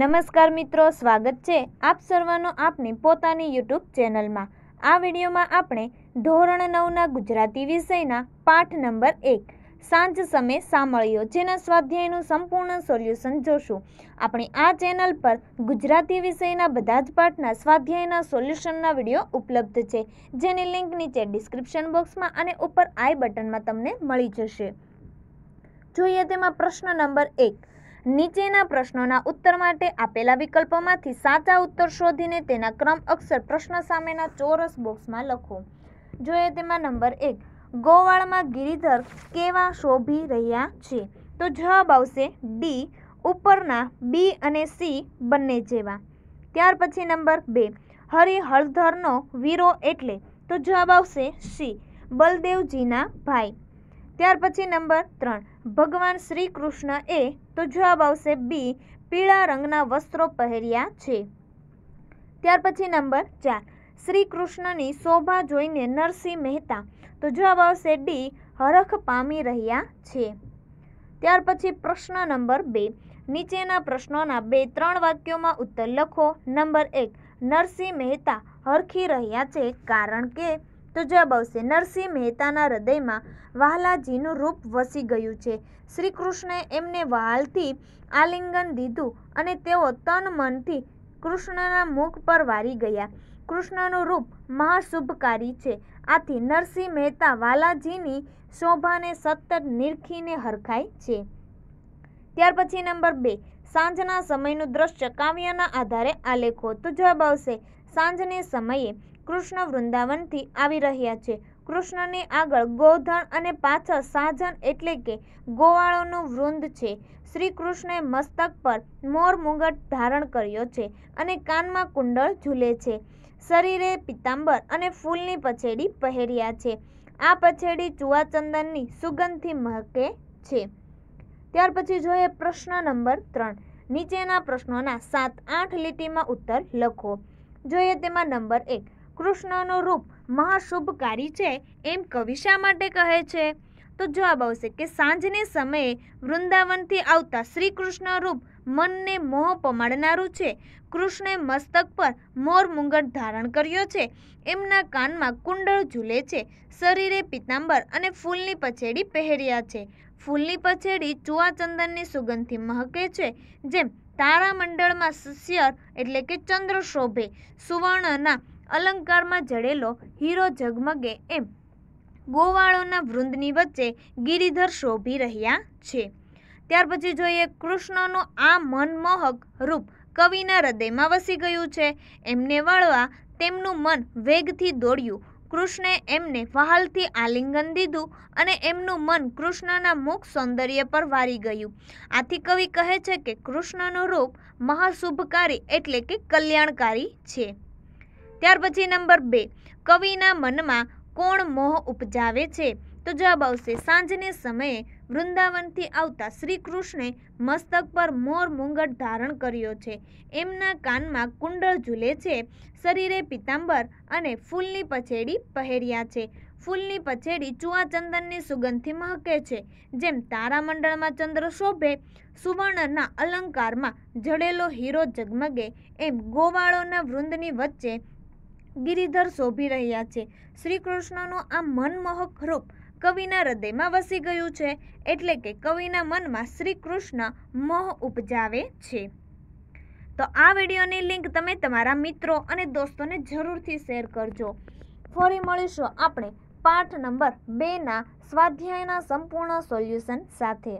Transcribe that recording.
નમસ્કાર મિત્રો સ્વાગત છે આપ સર્વનો આપની પોતાની યુટ્યુબ ચેનલમાં આ વિડીયોમાં આપણે ધોરણ નવના ગુજરાતી વિષયના પાઠ નંબર એક સાંજ સમય સાંભળ્યો જેના સ્વાધ્યાયનું સંપૂર્ણ સોલ્યુશન જોશું આપણે આ ચેનલ પર ગુજરાતી વિષયના બધા જ પાઠના સ્વાધ્યાયના સોલ્યુશનના વિડીયો ઉપલબ્ધ છે જેની લિંક નીચે ડિસ્ક્રિપ્શન બોક્સમાં અને ઉપર આઈ બટનમાં તમને મળી જશે જોઈએ તેમાં પ્રશ્ન નંબર એક નીચેના પ્રશ્નોના ઉત્તર માટે આપેલા વિકલ્પોમાંથી સાચા ઉત્તર શોધીને તેના ક્રમ અક્ષર પ્રશ્ન સામેના ચોરસ બોક્સમાં લખો જોઈએ તેમાં નંબર એક ગોવાળમાં ગિરિધર કેવા શોભી રહ્યા છે તો જવાબ આવશે ડી ઉપરના બી અને સી બંને જેવા ત્યાર પછી નંબર બે હરિહળધરનો વીરો એટલે તો જવાબ આવશે સી બલદેવજીના ભાઈ ત્યાર પછી નંબર ત્રણ ભગવાન શ્રી કૃષ્ણ એ તો જવાબ આવશે બી પીળા રંગના વસ્ત્રો પહેર્યા છે ત્યાર પછી નંબર ચાર શ્રી કૃષ્ણની શોભા જોઈને નરસિંહ મહેતા તો જવાબ આવશે ડી હરખ પામી રહ્યા છે ત્યાર પછી પ્રશ્ન નંબર બે નીચેના પ્રશ્નોના બે ત્રણ વાક્યોમાં ઉત્તર લખો નંબર એક નરસિંહ મહેતા હરખી રહ્યા છે કારણ કે તો જવાબ આવશે નરસિંહ મહેતાના હૃદયમાં વહાલાજીનું રૂપ વસી ગયું છે શ્રી કૃષ્ણે એમને વહાલથી આલિંગન દીધું અને તેઓ તન મનથી કૃષ્ણના મુખ પર વારી ગયા કૃષ્ણનું રૂપ મહાશુભકારી છે આથી નરસિંહ મહેતા વાલાજીની શોભાને સતત નિરખીને હરખાય છે ત્યાર પછી નંબર બે સાંજના સમયનું દ્રશ્ય કાવ્યના આધારે આલેખો તો જવાબ આવશે સાંજને સમયે કૃષ્ણ વૃંદાવનથી આવી રહ્યા છે કૃષ્ણની આગળ ગોધણ અને પાછળ સાજન એટલે કે ગોવાળોનું વૃંદ છે શ્રી કૃષ્ણે મસ્તક પર મોર મુગટ ધારણ કર્યો છે અને કાનમાં કુંડળ ઝૂલે છે શરીરે પિતાંબર અને ફૂલની પછેડી પહેર્યા છે આ પછેડી ચુવાચંદનની સુગંધથી મહકે છે ત્યાર પછી જોઈએ પ્રશ્ન નંબર ત્રણ નીચેના પ્રશ્નોના સાત આઠ લીટીમાં ઉત્તર લખો જોઈએ તેમાં નંબર એક કૃષ્ણનું રૂપ મહાશુભકારી છે એમ કવિ શા માટે કહે છે તો જવાબ આવશે કે સાંજને સમયે વૃંદાવનથી આવતા શ્રી કૃષ્ણ રૂપ મનને મોહ પમાડનારું છે કૃષ્ણે મસ્તક પર મોર મુંગટ ધારણ કર્યો છે એમના કાનમાં કુંડળ ઝૂલે છે શરીરે પિતાંબર અને ફૂલની પછેડી પહેર્યા છે ફૂલની પછેડી ચુવાચંદનની સુગંધથી મહકે છે જેમ તારામંડળમાં શિષ્ય એટલે કે ચંદ્ર શોભે સુવર્ણના અલંકારમાં જડેલો હીરો ઝગમગે એમ ગોવાળોના વૃંદની વચ્ચે ગિરિધર શોભી રહ્યા છે ત્યાર પછી જોઈએ કૃષ્ણનું આ મનમોહક રૂપ કવિના હૃદયમાં વસી ગયું છે એમને વળવા તેમનું મન વેગથી દોડ્યું કૃષ્ણે એમને વહાલથી આલિંગન દીધું અને એમનું મન કૃષ્ણના મુખ સૌંદર્ય પર વારી ગયું આથી કવિ કહે છે કે કૃષ્ણનું રૂપ મહાશુભકારી એટલે કે કલ્યાણકારી છે ત્યાર પછી નંબર બે કવિના મનમાં કોણ મોહ ઉપજાવે છે તો જવાબ આવશે સાંજને સમયે વૃંદાવનથી આવતા શ્રી કૃષ્ણે મસ્તક પર મોર મુંગટ ધારણ કર્યો છે એમના કાનમાં કુંડળ ઝૂલે છે શરીરે પિતાંબર અને ફૂલની પછેડી પહેર્યા છે ફૂલની પછેડી ચુવાચંદનની સુગંધથી મહકે છે જેમ તારામંડળમાં ચંદ્ર શોભે સુવર્ણના અલંકારમાં જડેલો હીરો ઝગમગે એમ ગોવાળોના વૃંદની વચ્ચે ગિરિધર શોભી રહ્યા છે શ્રી કૃષ્ણનો આ મનમોહક રૂપ કવિના હૃદયમાં વસી ગયું છે એટલે કે કવિના મનમાં શ્રી કૃષ્ણ મોહ ઉપજાવે છે તો આ વિડીયોની લિંક તમે તમારા મિત્રો અને દોસ્તોને જરૂરથી શેર કરજો ફરી મળીશું આપણે પાઠ નંબર બેના સ્વાધ્યાયના સંપૂર્ણ સોલ્યુશન સાથે